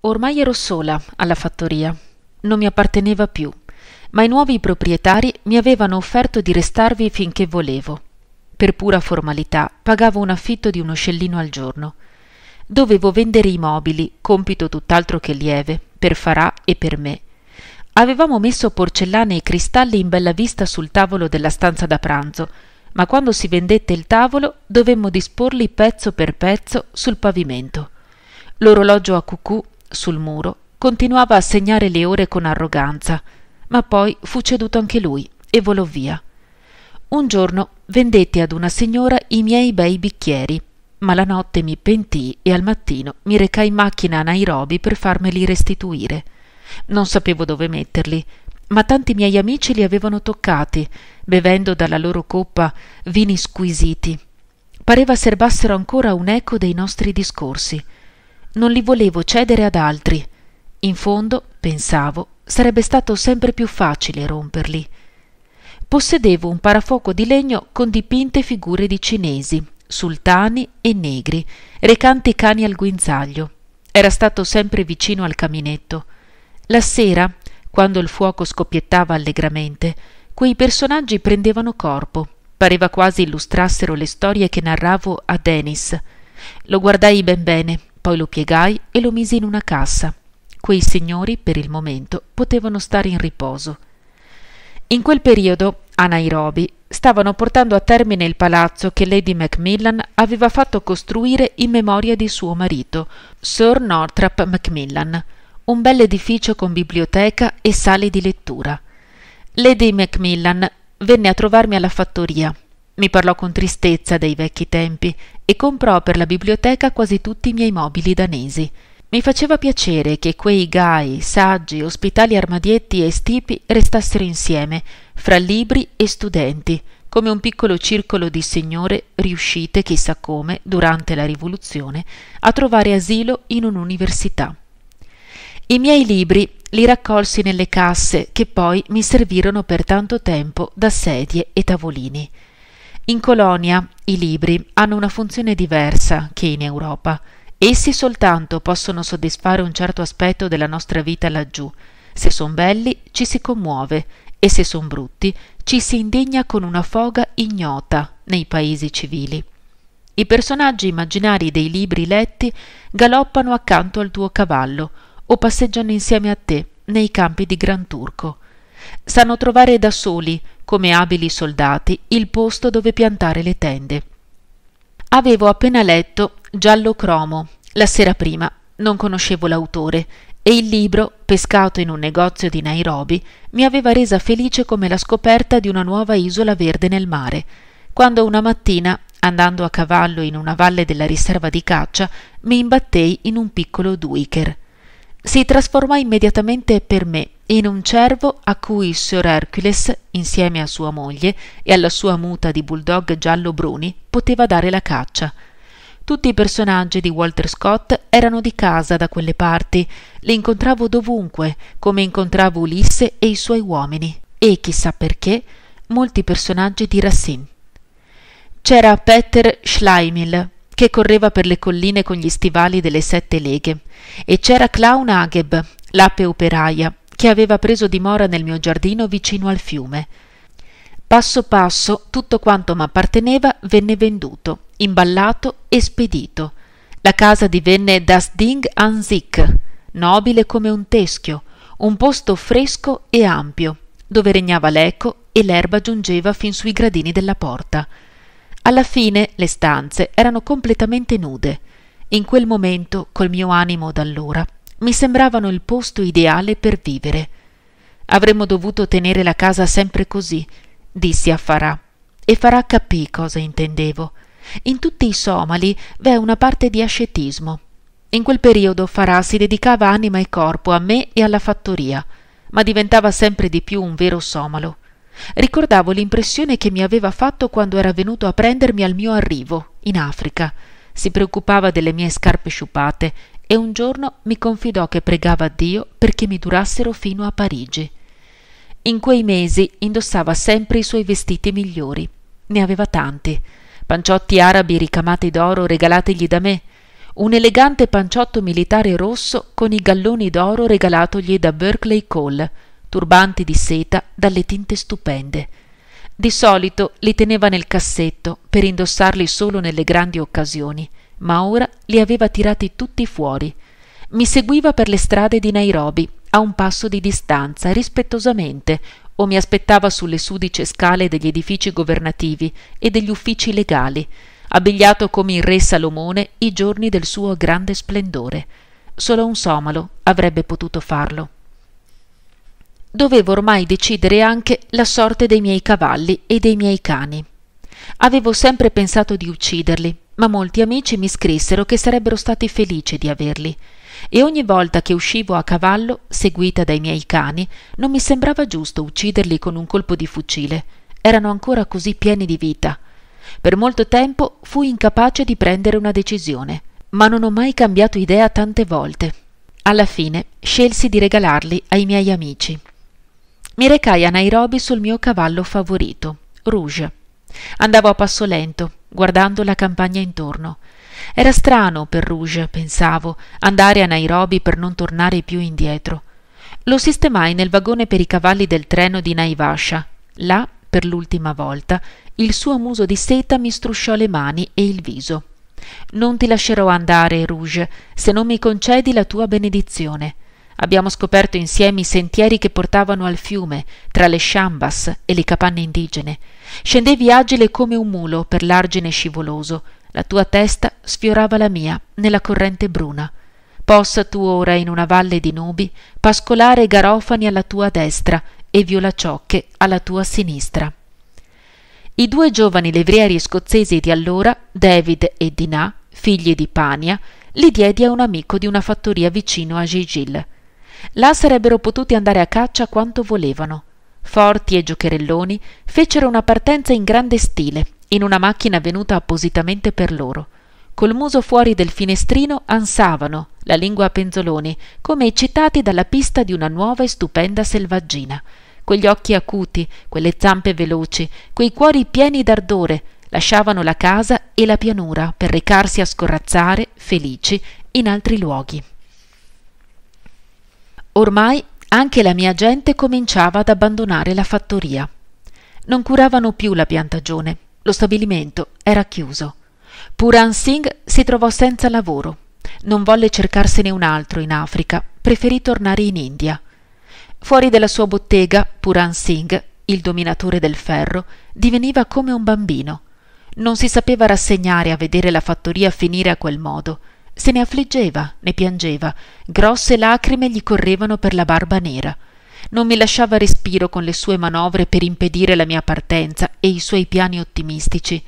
Ormai ero sola alla fattoria. Non mi apparteneva più, ma i nuovi proprietari mi avevano offerto di restarvi finché volevo. Per pura formalità pagavo un affitto di uno scellino al giorno. Dovevo vendere i mobili, compito tutt'altro che lieve, per Farà e per me. Avevamo messo porcellane e cristalli in bella vista sul tavolo della stanza da pranzo, ma quando si vendette il tavolo dovemmo disporli pezzo per pezzo sul pavimento. L'orologio a cucù sul muro continuava a segnare le ore con arroganza, ma poi fu ceduto anche lui e volò via. Un giorno vendetti ad una signora i miei bei bicchieri, ma la notte mi pentii e al mattino mi recai in macchina a Nairobi per farmeli restituire. Non sapevo dove metterli, ma tanti miei amici li avevano toccati, bevendo dalla loro coppa vini squisiti. Pareva serbassero ancora un eco dei nostri discorsi non li volevo cedere ad altri. In fondo, pensavo, sarebbe stato sempre più facile romperli. Possedevo un parafuoco di legno con dipinte figure di cinesi, sultani e negri, recanti cani al guinzaglio. Era stato sempre vicino al caminetto. La sera, quando il fuoco scoppiettava allegramente, quei personaggi prendevano corpo. Pareva quasi illustrassero le storie che narravo a Denis. Lo guardai ben bene, poi lo piegai e lo misi in una cassa. Quei signori, per il momento, potevano stare in riposo. In quel periodo, a Nairobi, stavano portando a termine il palazzo che Lady Macmillan aveva fatto costruire in memoria di suo marito, Sir Northrop Macmillan, un bel edificio con biblioteca e sale di lettura. Lady Macmillan venne a trovarmi alla fattoria mi parlò con tristezza dei vecchi tempi e comprò per la biblioteca quasi tutti i miei mobili danesi. Mi faceva piacere che quei gai, saggi, ospitali armadietti e stipi restassero insieme, fra libri e studenti, come un piccolo circolo di signore riuscite, chissà come, durante la rivoluzione, a trovare asilo in un'università. I miei libri li raccolsi nelle casse che poi mi servirono per tanto tempo da sedie e tavolini. In colonia i libri hanno una funzione diversa che in Europa. Essi soltanto possono soddisfare un certo aspetto della nostra vita laggiù. Se son belli ci si commuove e se son brutti ci si indegna con una foga ignota nei paesi civili. I personaggi immaginari dei libri letti galoppano accanto al tuo cavallo o passeggiano insieme a te nei campi di Gran Turco. Sanno trovare da soli come abili soldati, il posto dove piantare le tende. Avevo appena letto Giallo Cromo, la sera prima, non conoscevo l'autore, e il libro, pescato in un negozio di Nairobi, mi aveva resa felice come la scoperta di una nuova isola verde nel mare, quando una mattina, andando a cavallo in una valle della riserva di caccia, mi imbattei in un piccolo duiker si trasformò immediatamente per me in un cervo a cui Sir Hercules, insieme a sua moglie e alla sua muta di bulldog giallo-bruni, poteva dare la caccia. Tutti i personaggi di Walter Scott erano di casa da quelle parti, li incontravo dovunque, come incontravo Ulisse e i suoi uomini, e chissà perché, molti personaggi di Racine. C'era Peter Schleimil, che correva per le colline con gli stivali delle sette leghe, e c'era Clown Ageb, l'ape operaia, che aveva preso dimora nel mio giardino vicino al fiume. Passo passo tutto quanto m'apparteneva venne venduto, imballato e spedito. La casa divenne Das Ding an sich, nobile come un teschio, un posto fresco e ampio, dove regnava l'eco e l'erba giungeva fin sui gradini della porta. Alla fine le stanze erano completamente nude. In quel momento, col mio animo d'allora, mi sembravano il posto ideale per vivere. Avremmo dovuto tenere la casa sempre così, dissi a Farà, e Farà capì cosa intendevo. In tutti i somali v'è una parte di ascetismo. In quel periodo Farà si dedicava anima e corpo a me e alla fattoria, ma diventava sempre di più un vero somalo. Ricordavo l'impressione che mi aveva fatto quando era venuto a prendermi al mio arrivo, in Africa. Si preoccupava delle mie scarpe sciupate e un giorno mi confidò che pregava Dio perché mi durassero fino a Parigi. In quei mesi indossava sempre i suoi vestiti migliori. Ne aveva tanti. Panciotti arabi ricamati d'oro regalategli da me, un elegante panciotto militare rosso con i galloni d'oro regalatogli da Berkeley Cole, turbanti di seta dalle tinte stupende. Di solito li teneva nel cassetto per indossarli solo nelle grandi occasioni, ma ora li aveva tirati tutti fuori. Mi seguiva per le strade di Nairobi, a un passo di distanza, rispettosamente, o mi aspettava sulle sudice scale degli edifici governativi e degli uffici legali, abbigliato come il re Salomone i giorni del suo grande splendore. Solo un somalo avrebbe potuto farlo dovevo ormai decidere anche la sorte dei miei cavalli e dei miei cani. Avevo sempre pensato di ucciderli, ma molti amici mi scrissero che sarebbero stati felici di averli, e ogni volta che uscivo a cavallo, seguita dai miei cani, non mi sembrava giusto ucciderli con un colpo di fucile. Erano ancora così pieni di vita. Per molto tempo fui incapace di prendere una decisione, ma non ho mai cambiato idea tante volte. Alla fine scelsi di regalarli ai miei amici. Mi recai a Nairobi sul mio cavallo favorito, Rouge. Andavo a passo lento, guardando la campagna intorno. Era strano per Rouge, pensavo, andare a Nairobi per non tornare più indietro. Lo sistemai nel vagone per i cavalli del treno di Naivasha. Là, per l'ultima volta, il suo muso di seta mi strusciò le mani e il viso. Non ti lascerò andare, Rouge, se non mi concedi la tua benedizione. Abbiamo scoperto insieme i sentieri che portavano al fiume, tra le sciambas e le capanne indigene. Scendevi agile come un mulo per l'argine scivoloso. La tua testa sfiorava la mia nella corrente bruna. Possa tu ora in una valle di nubi pascolare garofani alla tua destra e violacciocche alla tua sinistra. I due giovani levrieri scozzesi di allora, David e Dinah, figli di Pania, li diedi a un amico di una fattoria vicino a Gigil. Là sarebbero potuti andare a caccia quanto volevano. Forti e giocherelloni fecero una partenza in grande stile, in una macchina venuta appositamente per loro. Col muso fuori del finestrino ansavano, la lingua a penzoloni, come eccitati dalla pista di una nuova e stupenda selvaggina. Quegli occhi acuti, quelle zampe veloci, quei cuori pieni d'ardore, lasciavano la casa e la pianura per recarsi a scorrazzare, felici, in altri luoghi. Ormai anche la mia gente cominciava ad abbandonare la fattoria. Non curavano più la piantagione, lo stabilimento era chiuso. Puran Singh si trovò senza lavoro. Non volle cercarsene un altro in Africa, preferì tornare in India. Fuori della sua bottega, Puran Singh, il dominatore del ferro, diveniva come un bambino. Non si sapeva rassegnare a vedere la fattoria finire a quel modo. Se ne affliggeva, ne piangeva, grosse lacrime gli correvano per la barba nera. Non mi lasciava respiro con le sue manovre per impedire la mia partenza e i suoi piani ottimistici.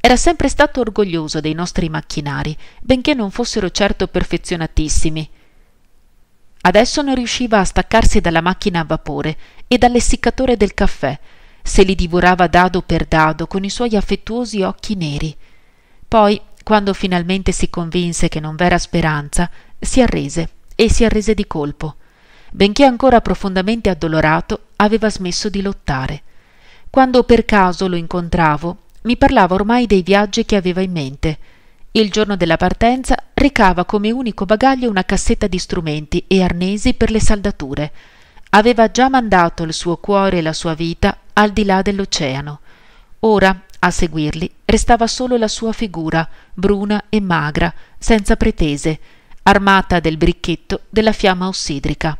Era sempre stato orgoglioso dei nostri macchinari, benché non fossero certo perfezionatissimi. Adesso non riusciva a staccarsi dalla macchina a vapore e dall'essiccatore del caffè, se li divorava dado per dado con i suoi affettuosi occhi neri. Poi quando finalmente si convinse che non v'era speranza, si arrese e si arrese di colpo. Benché ancora profondamente addolorato, aveva smesso di lottare. Quando per caso lo incontravo, mi parlava ormai dei viaggi che aveva in mente. Il giorno della partenza recava come unico bagaglio una cassetta di strumenti e arnesi per le saldature. Aveva già mandato il suo cuore e la sua vita al di là dell'oceano. Ora a seguirli restava solo la sua figura, bruna e magra, senza pretese, armata del bricchetto della fiamma ossidrica.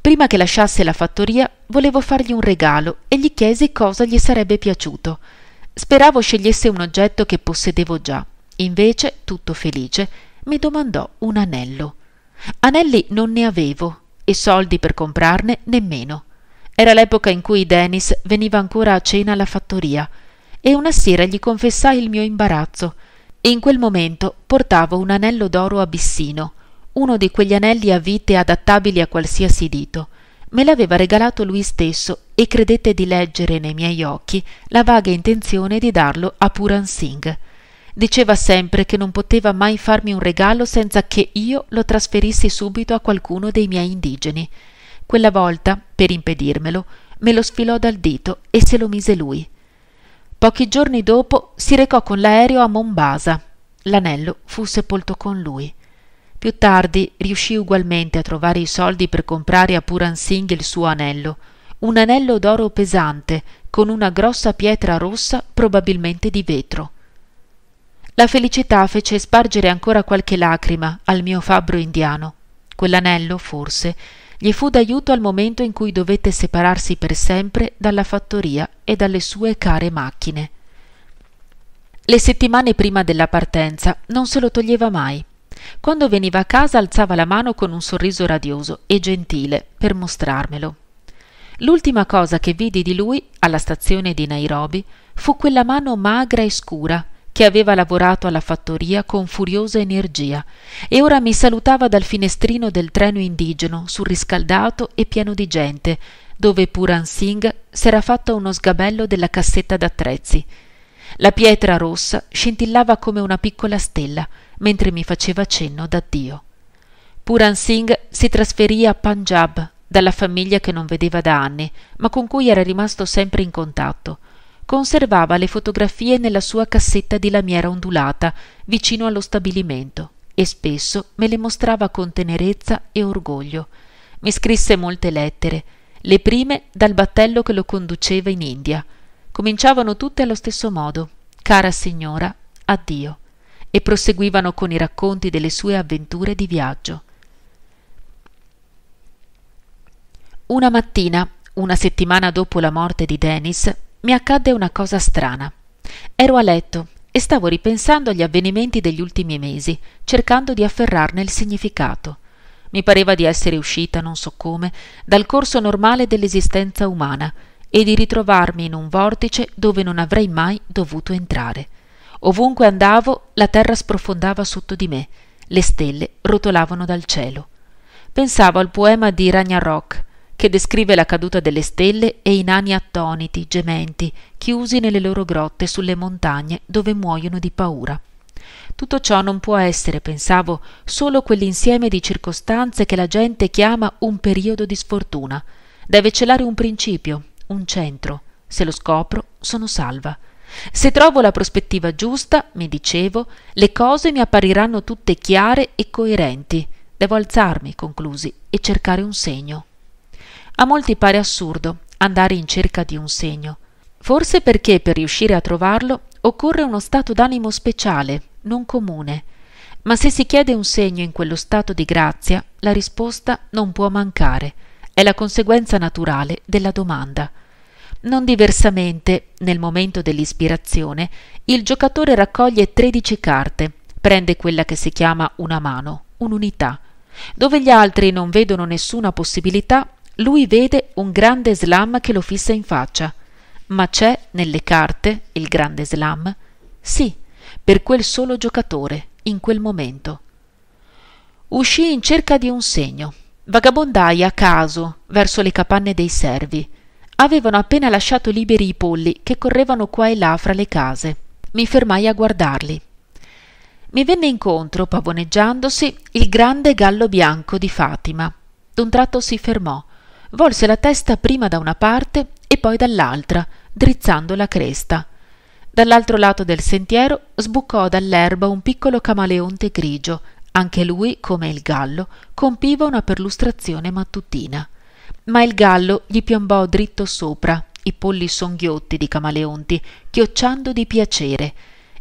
Prima che lasciasse la fattoria, volevo fargli un regalo e gli chiesi cosa gli sarebbe piaciuto. Speravo scegliesse un oggetto che possedevo già. Invece, tutto felice, mi domandò un anello. Anelli non ne avevo e soldi per comprarne nemmeno. Era l'epoca in cui Dennis veniva ancora a cena alla fattoria e una sera gli confessai il mio imbarazzo. In quel momento portavo un anello d'oro abissino, uno di quegli anelli a vite adattabili a qualsiasi dito. Me l'aveva regalato lui stesso e credette di leggere nei miei occhi la vaga intenzione di darlo a Puran Singh. Diceva sempre che non poteva mai farmi un regalo senza che io lo trasferissi subito a qualcuno dei miei indigeni. Quella volta, per impedirmelo, me lo sfilò dal dito e se lo mise lui. Pochi giorni dopo si recò con l'aereo a Mombasa. L'anello fu sepolto con lui. Più tardi riuscì ugualmente a trovare i soldi per comprare a Puran Singh il suo anello, un anello d'oro pesante con una grossa pietra rossa probabilmente di vetro. La felicità fece spargere ancora qualche lacrima al mio fabbro indiano. Quell'anello, forse, gli fu d'aiuto al momento in cui dovette separarsi per sempre dalla fattoria e dalle sue care macchine. Le settimane prima della partenza non se lo toglieva mai. Quando veniva a casa alzava la mano con un sorriso radioso e gentile per mostrarmelo. L'ultima cosa che vidi di lui alla stazione di Nairobi fu quella mano magra e scura che aveva lavorato alla fattoria con furiosa energia e ora mi salutava dal finestrino del treno indigeno surriscaldato e pieno di gente dove Puran Singh s'era fatto uno sgabello della cassetta d'attrezzi. La pietra rossa scintillava come una piccola stella mentre mi faceva cenno d'addio. Puran Singh si trasferì a Punjab dalla famiglia che non vedeva da anni, ma con cui era rimasto sempre in contatto conservava le fotografie nella sua cassetta di lamiera ondulata vicino allo stabilimento e spesso me le mostrava con tenerezza e orgoglio. Mi scrisse molte lettere, le prime dal battello che lo conduceva in India. Cominciavano tutte allo stesso modo. Cara signora, addio. E proseguivano con i racconti delle sue avventure di viaggio. Una mattina, una settimana dopo la morte di Dennis, mi accadde una cosa strana. Ero a letto e stavo ripensando agli avvenimenti degli ultimi mesi, cercando di afferrarne il significato. Mi pareva di essere uscita, non so come, dal corso normale dell'esistenza umana e di ritrovarmi in un vortice dove non avrei mai dovuto entrare. Ovunque andavo, la terra sprofondava sotto di me, le stelle rotolavano dal cielo. Pensavo al poema di Ragnarok, che descrive la caduta delle stelle e i nani attoniti, gementi, chiusi nelle loro grotte sulle montagne dove muoiono di paura. Tutto ciò non può essere, pensavo, solo quell'insieme di circostanze che la gente chiama un periodo di sfortuna. Deve celare un principio, un centro. Se lo scopro, sono salva. Se trovo la prospettiva giusta, mi dicevo, le cose mi appariranno tutte chiare e coerenti. Devo alzarmi, conclusi, e cercare un segno. A molti pare assurdo andare in cerca di un segno. Forse perché per riuscire a trovarlo occorre uno stato d'animo speciale, non comune. Ma se si chiede un segno in quello stato di grazia, la risposta non può mancare. È la conseguenza naturale della domanda. Non diversamente, nel momento dell'ispirazione, il giocatore raccoglie 13 carte, prende quella che si chiama una mano, un'unità. Dove gli altri non vedono nessuna possibilità, lui vede un grande slam che lo fissa in faccia. Ma c'è nelle carte il grande slam? Sì, per quel solo giocatore, in quel momento. Uscì in cerca di un segno. Vagabondai a caso verso le capanne dei servi. Avevano appena lasciato liberi i polli che correvano qua e là fra le case. Mi fermai a guardarli. Mi venne incontro, pavoneggiandosi, il grande gallo bianco di Fatima. D'un tratto si fermò, volse la testa prima da una parte e poi dall'altra, drizzando la cresta. Dall'altro lato del sentiero sbucò dall'erba un piccolo camaleonte grigio. Anche lui, come il gallo, compiva una perlustrazione mattutina. Ma il gallo gli piombò dritto sopra, i polli songhiotti di camaleonti, chiocciando di piacere.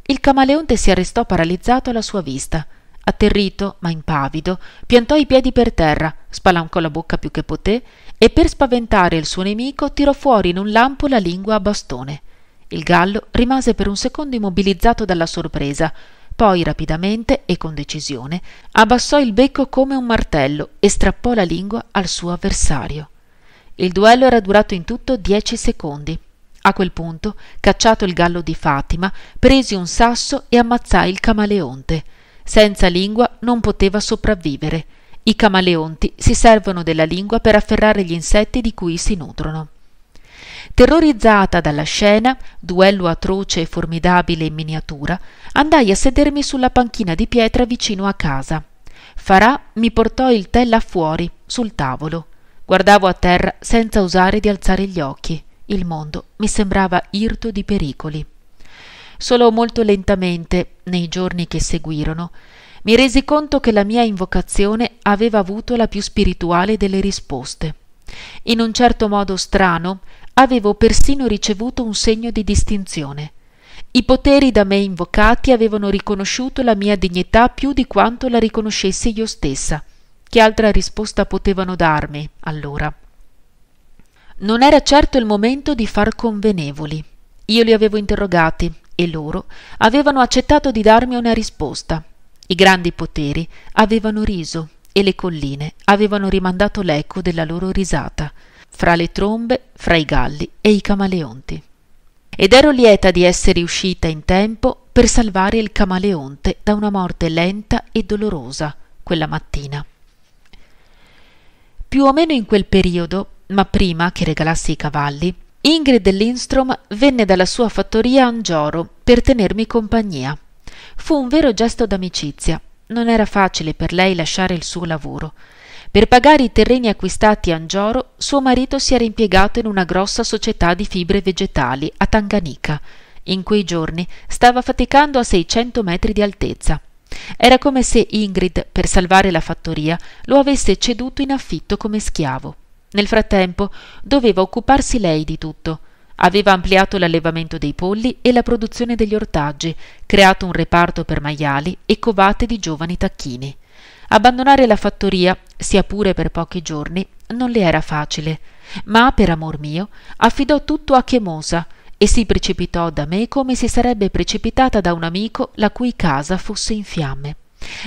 Il camaleonte si arrestò paralizzato alla sua vista. Atterrito, ma impavido, piantò i piedi per terra, spalancò la bocca più che poté e per spaventare il suo nemico tirò fuori in un lampo la lingua a bastone. Il gallo rimase per un secondo immobilizzato dalla sorpresa, poi rapidamente e con decisione abbassò il becco come un martello e strappò la lingua al suo avversario. Il duello era durato in tutto dieci secondi. A quel punto, cacciato il gallo di Fatima, presi un sasso e ammazzai il camaleonte. Senza lingua non poteva sopravvivere. I camaleonti si servono della lingua per afferrare gli insetti di cui si nutrono. Terrorizzata dalla scena, duello atroce e formidabile in miniatura, andai a sedermi sulla panchina di pietra vicino a casa. Farà mi portò il tè là fuori, sul tavolo. Guardavo a terra senza osare di alzare gli occhi. Il mondo mi sembrava irto di pericoli. Solo molto lentamente, nei giorni che seguirono, mi resi conto che la mia invocazione aveva avuto la più spirituale delle risposte. In un certo modo strano, avevo persino ricevuto un segno di distinzione. I poteri da me invocati avevano riconosciuto la mia dignità più di quanto la riconoscessi io stessa. Che altra risposta potevano darmi, allora? Non era certo il momento di far convenevoli. Io li avevo interrogati e loro avevano accettato di darmi una risposta. I grandi poteri avevano riso e le colline avevano rimandato l'eco della loro risata, fra le trombe, fra i galli e i camaleonti. Ed ero lieta di essere uscita in tempo per salvare il camaleonte da una morte lenta e dolorosa quella mattina. Più o meno in quel periodo, ma prima che regalassi i cavalli, Ingrid Lindstrom venne dalla sua fattoria a Angioro per tenermi compagnia Fu un vero gesto d'amicizia. Non era facile per lei lasciare il suo lavoro. Per pagare i terreni acquistati a Angioro, suo marito si era impiegato in una grossa società di fibre vegetali a Tanganica. In quei giorni stava faticando a 600 metri di altezza. Era come se Ingrid, per salvare la fattoria, lo avesse ceduto in affitto come schiavo. Nel frattempo doveva occuparsi lei di tutto. Aveva ampliato l'allevamento dei polli e la produzione degli ortaggi, creato un reparto per maiali e covate di giovani tacchini. Abbandonare la fattoria, sia pure per pochi giorni, non le era facile, ma per amor mio affidò tutto a Chemosa e si precipitò da me come si sarebbe precipitata da un amico la cui casa fosse in fiamme.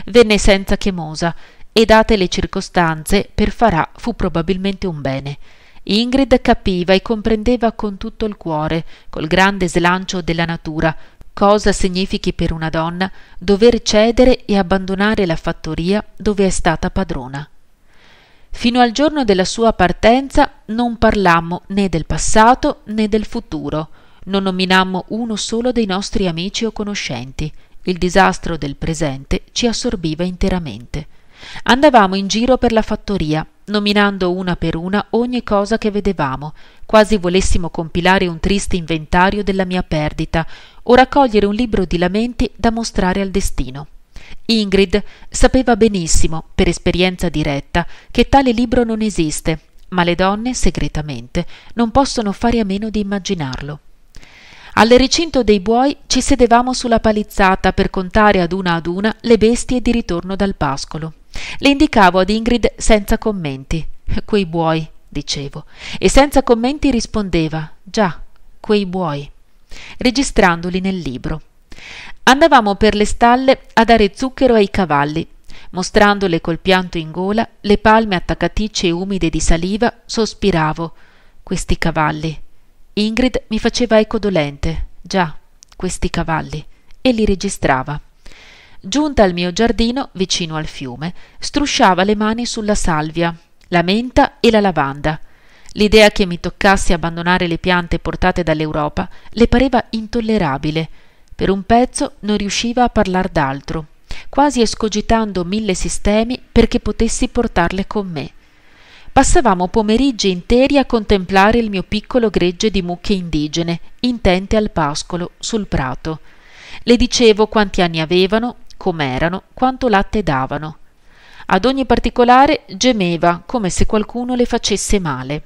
Venne senza Chemosa e date le circostanze per Farà fu probabilmente un bene Ingrid capiva e comprendeva con tutto il cuore, col grande slancio della natura, cosa significhi per una donna dover cedere e abbandonare la fattoria dove è stata padrona. Fino al giorno della sua partenza non parlammo né del passato né del futuro, non nominammo uno solo dei nostri amici o conoscenti. Il disastro del presente ci assorbiva interamente. Andavamo in giro per la fattoria, nominando una per una ogni cosa che vedevamo, quasi volessimo compilare un triste inventario della mia perdita o raccogliere un libro di lamenti da mostrare al destino. Ingrid sapeva benissimo, per esperienza diretta, che tale libro non esiste, ma le donne, segretamente, non possono fare a meno di immaginarlo. Al recinto dei buoi ci sedevamo sulla palizzata per contare ad una ad una le bestie di ritorno dal pascolo. Le indicavo ad Ingrid senza commenti. Quei buoi, dicevo, e senza commenti rispondeva già, quei buoi, registrandoli nel libro. Andavamo per le stalle a dare zucchero ai cavalli, mostrandole col pianto in gola, le palme attaccaticce e umide di saliva, sospiravo. Questi cavalli. Ingrid mi faceva eco dolente. Già, questi cavalli. E li registrava giunta al mio giardino, vicino al fiume, strusciava le mani sulla salvia, la menta e la lavanda. L'idea che mi toccasse abbandonare le piante portate dall'Europa le pareva intollerabile. Per un pezzo non riusciva a parlar d'altro, quasi escogitando mille sistemi perché potessi portarle con me. Passavamo pomeriggi interi a contemplare il mio piccolo gregge di mucche indigene, intente al pascolo, sul prato. Le dicevo quanti anni avevano, com'erano, quanto latte davano. Ad ogni particolare gemeva come se qualcuno le facesse male.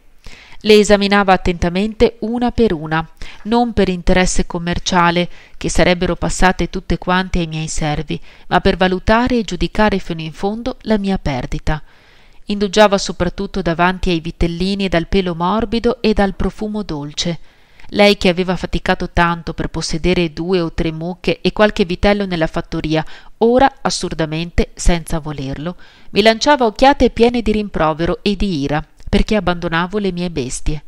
Le esaminava attentamente una per una, non per interesse commerciale, che sarebbero passate tutte quante ai miei servi, ma per valutare e giudicare fino in fondo la mia perdita. Indugiava soprattutto davanti ai vitellini dal pelo morbido e dal profumo dolce lei che aveva faticato tanto per possedere due o tre mucche e qualche vitello nella fattoria, ora, assurdamente, senza volerlo, mi lanciava occhiate piene di rimprovero e di ira, perché abbandonavo le mie bestie.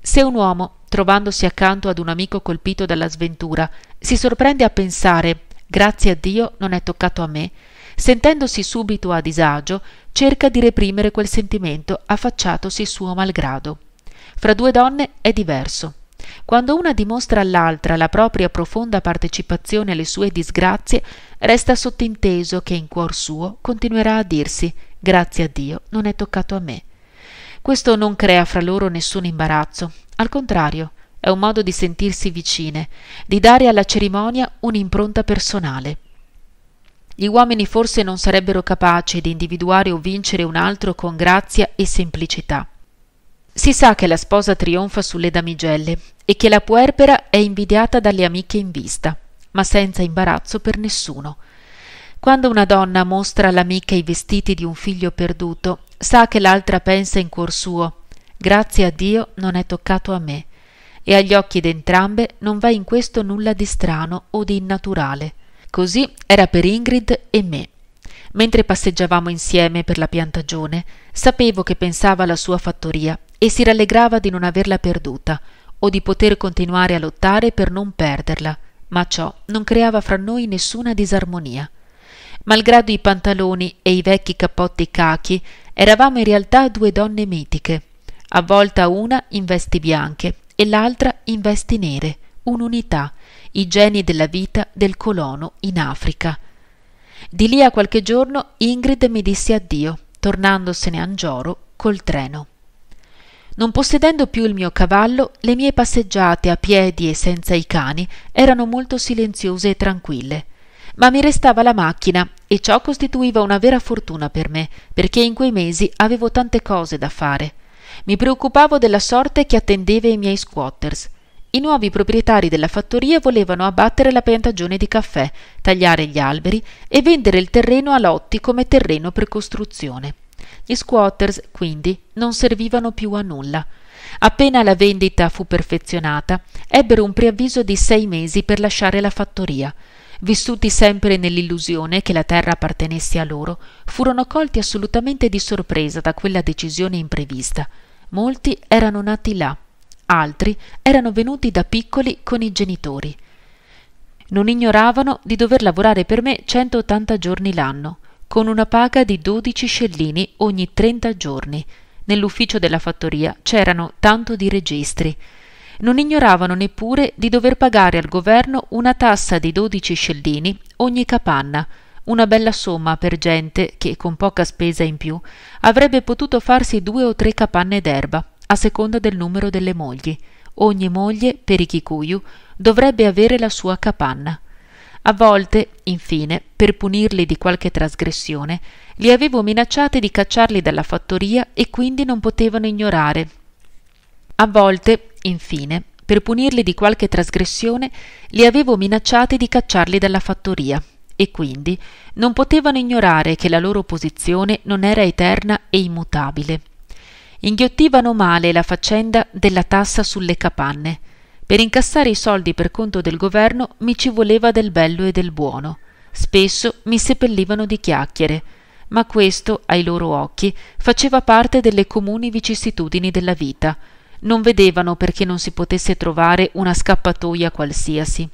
Se un uomo, trovandosi accanto ad un amico colpito dalla sventura, si sorprende a pensare grazie a Dio non è toccato a me, sentendosi subito a disagio, cerca di reprimere quel sentimento affacciatosi suo malgrado. Fra due donne è diverso. Quando una dimostra all'altra la propria profonda partecipazione alle sue disgrazie, resta sottinteso che in cuor suo continuerà a dirsi grazie a Dio non è toccato a me. Questo non crea fra loro nessun imbarazzo, al contrario, è un modo di sentirsi vicine, di dare alla cerimonia un'impronta personale. Gli uomini forse non sarebbero capaci di individuare o vincere un altro con grazia e semplicità. Si sa che la sposa trionfa sulle damigelle e che la puerpera è invidiata dalle amiche in vista, ma senza imbarazzo per nessuno. Quando una donna mostra all'amica i vestiti di un figlio perduto, sa che l'altra pensa in cuor suo Grazie a Dio non è toccato a me, e agli occhi d'entrambe non va in questo nulla di strano o di innaturale. Così era per Ingrid e me. Mentre passeggiavamo insieme per la piantagione, sapevo che pensava alla sua fattoria e si rallegrava di non averla perduta o di poter continuare a lottare per non perderla, ma ciò non creava fra noi nessuna disarmonia. Malgrado i pantaloni e i vecchi cappotti cachi, eravamo in realtà due donne mitiche, avvolta una in vesti bianche e l'altra in vesti nere, un'unità, i geni della vita del colono in Africa. Di lì a qualche giorno Ingrid mi disse addio, tornandosene a Angioro col treno. Non possedendo più il mio cavallo, le mie passeggiate a piedi e senza i cani erano molto silenziose e tranquille. Ma mi restava la macchina e ciò costituiva una vera fortuna per me, perché in quei mesi avevo tante cose da fare. Mi preoccupavo della sorte che attendeva i miei squatters. I nuovi proprietari della fattoria volevano abbattere la piantagione di caffè, tagliare gli alberi e vendere il terreno a lotti come terreno per costruzione. Gli squatters, quindi, non servivano più a nulla. Appena la vendita fu perfezionata, ebbero un preavviso di sei mesi per lasciare la fattoria. Vissuti sempre nell'illusione che la terra appartenesse a loro, furono colti assolutamente di sorpresa da quella decisione imprevista. Molti erano nati là, altri erano venuti da piccoli con i genitori. Non ignoravano di dover lavorare per me 180 giorni l'anno con una paga di 12 scellini ogni 30 giorni. Nell'ufficio della fattoria c'erano tanto di registri. Non ignoravano neppure di dover pagare al governo una tassa di 12 scellini ogni capanna, una bella somma per gente che con poca spesa in più avrebbe potuto farsi due o tre capanne d'erba, a seconda del numero delle mogli. Ogni moglie, per i Kikuyu, dovrebbe avere la sua capanna. A volte, infine, per punirli di qualche trasgressione, li avevo minacciati di cacciarli dalla fattoria e quindi non potevano ignorare. A volte, infine, per punirli di qualche trasgressione, li avevo minacciati di cacciarli dalla fattoria e quindi non potevano ignorare che la loro posizione non era eterna e immutabile. Inghiottivano male la faccenda della tassa sulle capanne per incassare i soldi per conto del governo mi ci voleva del bello e del buono. Spesso mi seppellivano di chiacchiere, ma questo, ai loro occhi, faceva parte delle comuni vicissitudini della vita. Non vedevano perché non si potesse trovare una scappatoia qualsiasi.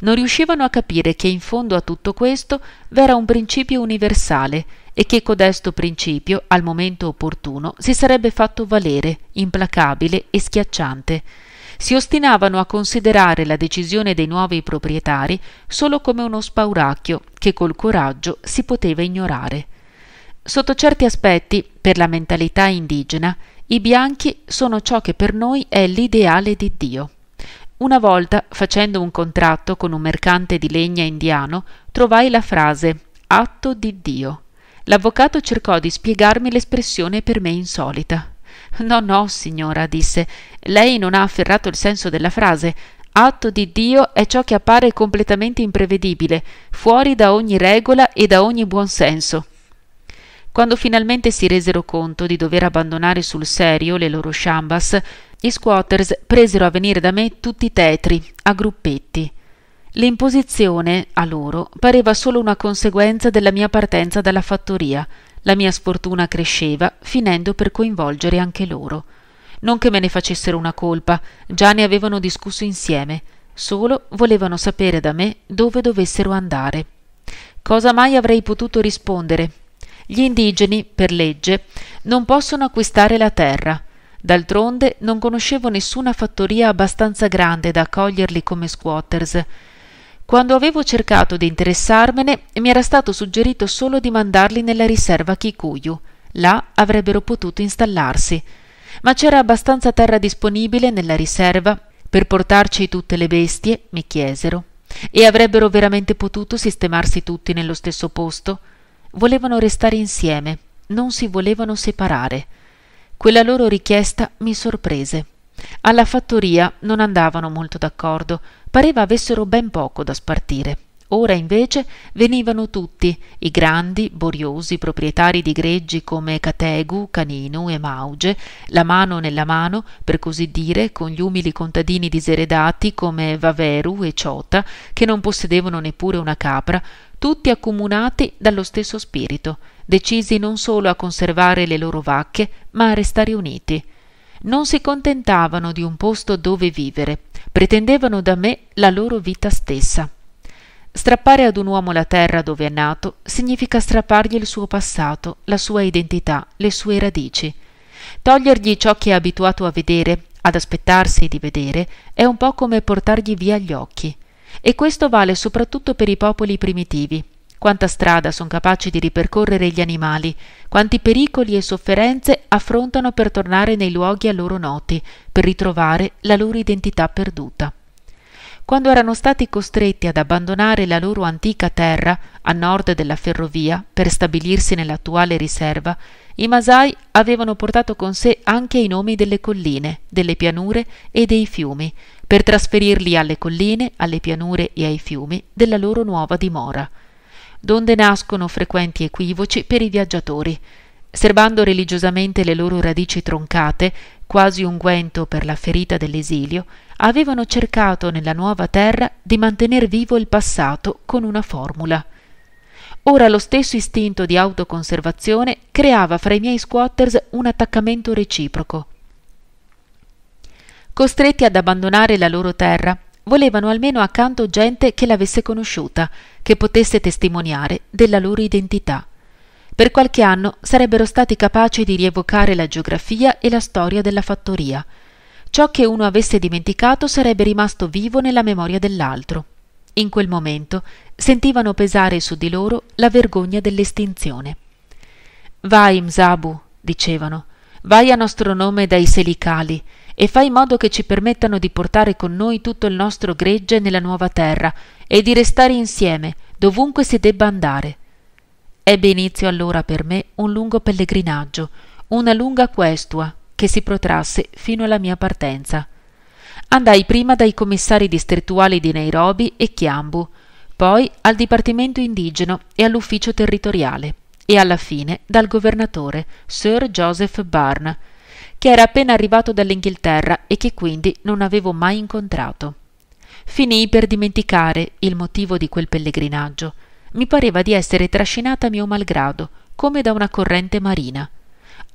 Non riuscivano a capire che in fondo a tutto questo v'era un principio universale e che codesto principio, al momento opportuno, si sarebbe fatto valere, implacabile e schiacciante si ostinavano a considerare la decisione dei nuovi proprietari solo come uno spauracchio che col coraggio si poteva ignorare. Sotto certi aspetti, per la mentalità indigena, i bianchi sono ciò che per noi è l'ideale di Dio. Una volta, facendo un contratto con un mercante di legna indiano, trovai la frase atto di Dio. L'avvocato cercò di spiegarmi l'espressione per me insolita. No, no, signora, disse, lei non ha afferrato il senso della frase. Atto di Dio è ciò che appare completamente imprevedibile, fuori da ogni regola e da ogni buon senso. Quando finalmente si resero conto di dover abbandonare sul serio le loro sciambas, gli squatters presero a venire da me tutti tetri, a gruppetti. L'imposizione, a loro, pareva solo una conseguenza della mia partenza dalla fattoria. La mia sfortuna cresceva, finendo per coinvolgere anche loro. Non che me ne facessero una colpa, già ne avevano discusso insieme, solo volevano sapere da me dove dovessero andare. Cosa mai avrei potuto rispondere? Gli indigeni, per legge, non possono acquistare la terra. D'altronde non conoscevo nessuna fattoria abbastanza grande da accoglierli come squatters quando avevo cercato di interessarmene, mi era stato suggerito solo di mandarli nella riserva Kikuyu. Là avrebbero potuto installarsi. Ma c'era abbastanza terra disponibile nella riserva per portarci tutte le bestie, mi chiesero. E avrebbero veramente potuto sistemarsi tutti nello stesso posto? Volevano restare insieme, non si volevano separare. Quella loro richiesta mi sorprese. Alla fattoria non andavano molto d'accordo, pareva avessero ben poco da spartire. Ora invece venivano tutti, i grandi, boriosi proprietari di greggi come Categu, Caninu e Mauge, la mano nella mano, per così dire, con gli umili contadini diseredati come Vaveru e Ciota, che non possedevano neppure una capra, tutti accomunati dallo stesso spirito, decisi non solo a conservare le loro vacche, ma a restare uniti non si contentavano di un posto dove vivere, pretendevano da me la loro vita stessa. Strappare ad un uomo la terra dove è nato significa strappargli il suo passato, la sua identità, le sue radici. Togliergli ciò che è abituato a vedere, ad aspettarsi di vedere, è un po' come portargli via gli occhi. E questo vale soprattutto per i popoli primitivi, quanta strada sono capaci di ripercorrere gli animali, quanti pericoli e sofferenze affrontano per tornare nei luoghi a loro noti, per ritrovare la loro identità perduta. Quando erano stati costretti ad abbandonare la loro antica terra, a nord della ferrovia, per stabilirsi nell'attuale riserva, i Masai avevano portato con sé anche i nomi delle colline, delle pianure e dei fiumi, per trasferirli alle colline, alle pianure e ai fiumi della loro nuova dimora donde nascono frequenti equivoci per i viaggiatori. Serbando religiosamente le loro radici troncate, quasi unguento per la ferita dell'esilio, avevano cercato nella nuova terra di mantener vivo il passato con una formula. Ora lo stesso istinto di autoconservazione creava fra i miei squatters un attaccamento reciproco. Costretti ad abbandonare la loro terra, volevano almeno accanto gente che l'avesse conosciuta, che potesse testimoniare della loro identità. Per qualche anno sarebbero stati capaci di rievocare la geografia e la storia della fattoria. Ciò che uno avesse dimenticato sarebbe rimasto vivo nella memoria dell'altro. In quel momento sentivano pesare su di loro la vergogna dell'estinzione. Vai, Mzabu, dicevano, vai a nostro nome dai selicali, e fai in modo che ci permettano di portare con noi tutto il nostro gregge nella nuova terra e di restare insieme dovunque si debba andare. Ebbe inizio allora per me un lungo pellegrinaggio, una lunga questua che si protrasse fino alla mia partenza. Andai prima dai commissari distrettuali di Nairobi e Chiambu, poi al dipartimento indigeno e all'ufficio territoriale e alla fine dal governatore Sir Joseph Barne, che era appena arrivato dall'Inghilterra e che quindi non avevo mai incontrato. Finii per dimenticare il motivo di quel pellegrinaggio. Mi pareva di essere trascinata a mio malgrado, come da una corrente marina.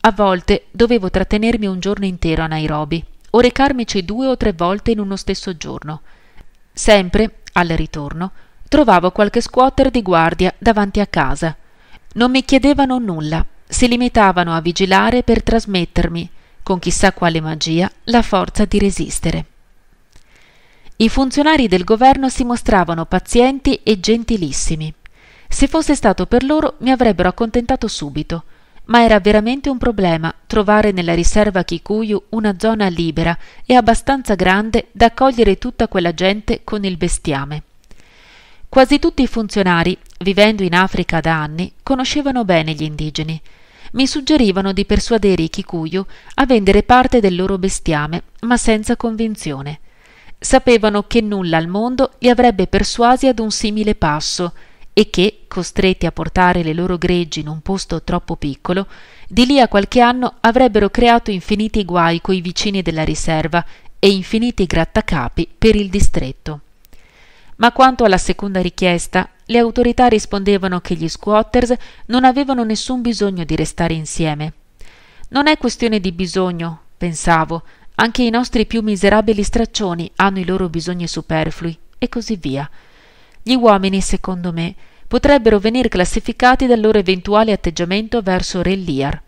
A volte dovevo trattenermi un giorno intero a Nairobi, o recarmici due o tre volte in uno stesso giorno. Sempre, al ritorno, trovavo qualche squatter di guardia davanti a casa. Non mi chiedevano nulla, si limitavano a vigilare per trasmettermi con chissà quale magia, la forza di resistere. I funzionari del governo si mostravano pazienti e gentilissimi. Se fosse stato per loro mi avrebbero accontentato subito, ma era veramente un problema trovare nella riserva Kikuyu una zona libera e abbastanza grande da accogliere tutta quella gente con il bestiame. Quasi tutti i funzionari, vivendo in Africa da anni, conoscevano bene gli indigeni mi suggerivano di persuadere i Kikuyu a vendere parte del loro bestiame, ma senza convinzione. Sapevano che nulla al mondo li avrebbe persuasi ad un simile passo e che, costretti a portare le loro greggi in un posto troppo piccolo, di lì a qualche anno avrebbero creato infiniti guai coi vicini della riserva e infiniti grattacapi per il distretto ma quanto alla seconda richiesta, le autorità rispondevano che gli squatters non avevano nessun bisogno di restare insieme. Non è questione di bisogno, pensavo, anche i nostri più miserabili straccioni hanno i loro bisogni superflui, e così via. Gli uomini, secondo me, potrebbero venir classificati dal loro eventuale atteggiamento verso Re Lear.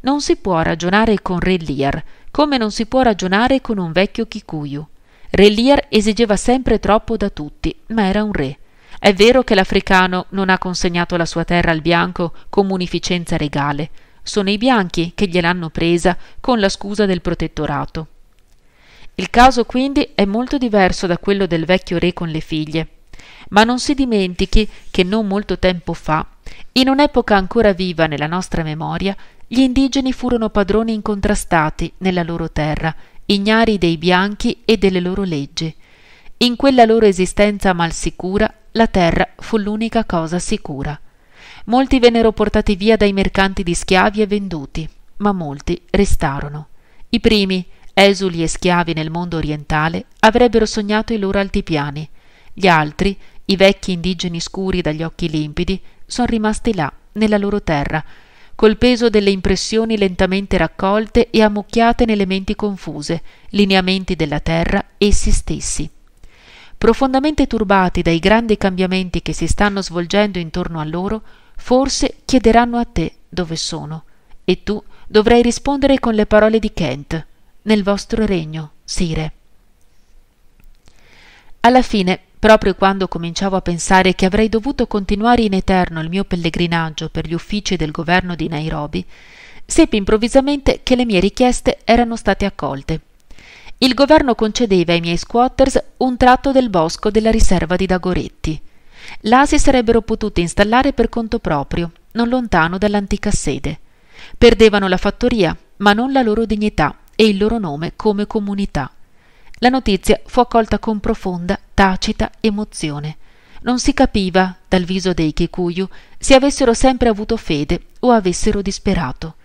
Non si può ragionare con Re Lear, come non si può ragionare con un vecchio Kikuyu. Re Lear esigeva sempre troppo da tutti, ma era un re. È vero che l'africano non ha consegnato la sua terra al bianco con munificenza regale. Sono i bianchi che gliel'hanno presa con la scusa del protettorato. Il caso quindi è molto diverso da quello del vecchio re con le figlie. Ma non si dimentichi che non molto tempo fa, in un'epoca ancora viva nella nostra memoria, gli indigeni furono padroni incontrastati nella loro terra ignari dei bianchi e delle loro leggi. In quella loro esistenza mal sicura, la terra fu l'unica cosa sicura. Molti vennero portati via dai mercanti di schiavi e venduti, ma molti restarono. I primi, esuli e schiavi nel mondo orientale, avrebbero sognato i loro altipiani. Gli altri, i vecchi indigeni scuri dagli occhi limpidi, sono rimasti là, nella loro terra, col peso delle impressioni lentamente raccolte e ammucchiate nelle menti confuse, lineamenti della terra, essi stessi. Profondamente turbati dai grandi cambiamenti che si stanno svolgendo intorno a loro, forse chiederanno a te dove sono, e tu dovrai rispondere con le parole di Kent, nel vostro regno, Sire. Alla fine Proprio quando cominciavo a pensare che avrei dovuto continuare in eterno il mio pellegrinaggio per gli uffici del governo di Nairobi, seppi improvvisamente che le mie richieste erano state accolte. Il governo concedeva ai miei squatters un tratto del bosco della riserva di Dagoretti. Là si sarebbero potuti installare per conto proprio, non lontano dall'antica sede. Perdevano la fattoria, ma non la loro dignità e il loro nome come comunità. La notizia fu accolta con profonda, tacita emozione. Non si capiva, dal viso dei Kikuyu, se avessero sempre avuto fede o avessero disperato.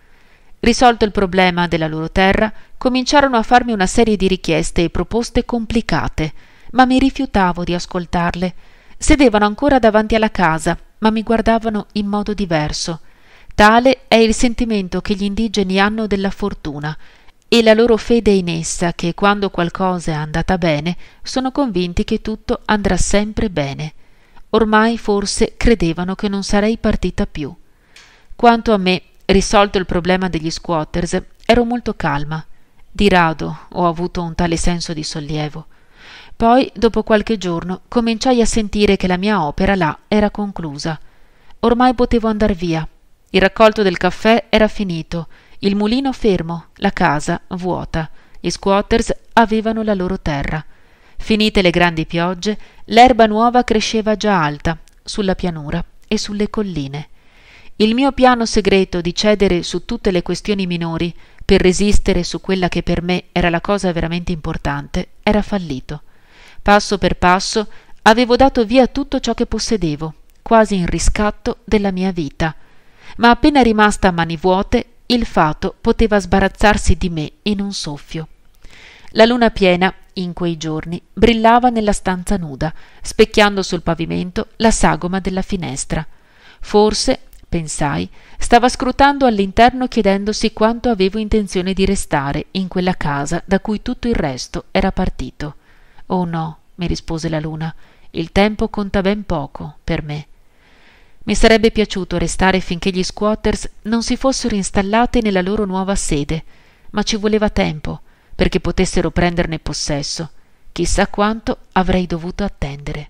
Risolto il problema della loro terra, cominciarono a farmi una serie di richieste e proposte complicate, ma mi rifiutavo di ascoltarle. Sedevano ancora davanti alla casa, ma mi guardavano in modo diverso. Tale è il sentimento che gli indigeni hanno della fortuna, e la loro fede in essa che quando qualcosa è andata bene sono convinti che tutto andrà sempre bene. Ormai forse credevano che non sarei partita più. Quanto a me, risolto il problema degli squatters, ero molto calma. Di rado ho avuto un tale senso di sollievo. Poi, dopo qualche giorno, cominciai a sentire che la mia opera là era conclusa. Ormai potevo andar via. Il raccolto del caffè era finito il mulino fermo, la casa vuota. Gli squatters avevano la loro terra. Finite le grandi piogge, l'erba nuova cresceva già alta, sulla pianura e sulle colline. Il mio piano segreto di cedere su tutte le questioni minori per resistere su quella che per me era la cosa veramente importante era fallito. Passo per passo avevo dato via tutto ciò che possedevo, quasi in riscatto della mia vita. Ma appena rimasta a mani vuote, il fato poteva sbarazzarsi di me in un soffio. La luna piena, in quei giorni, brillava nella stanza nuda, specchiando sul pavimento la sagoma della finestra. Forse, pensai, stava scrutando all'interno chiedendosi quanto avevo intenzione di restare in quella casa da cui tutto il resto era partito. Oh no, mi rispose la luna, il tempo conta ben poco per me. Mi sarebbe piaciuto restare finché gli squatters non si fossero installati nella loro nuova sede, ma ci voleva tempo perché potessero prenderne possesso. Chissà quanto avrei dovuto attendere.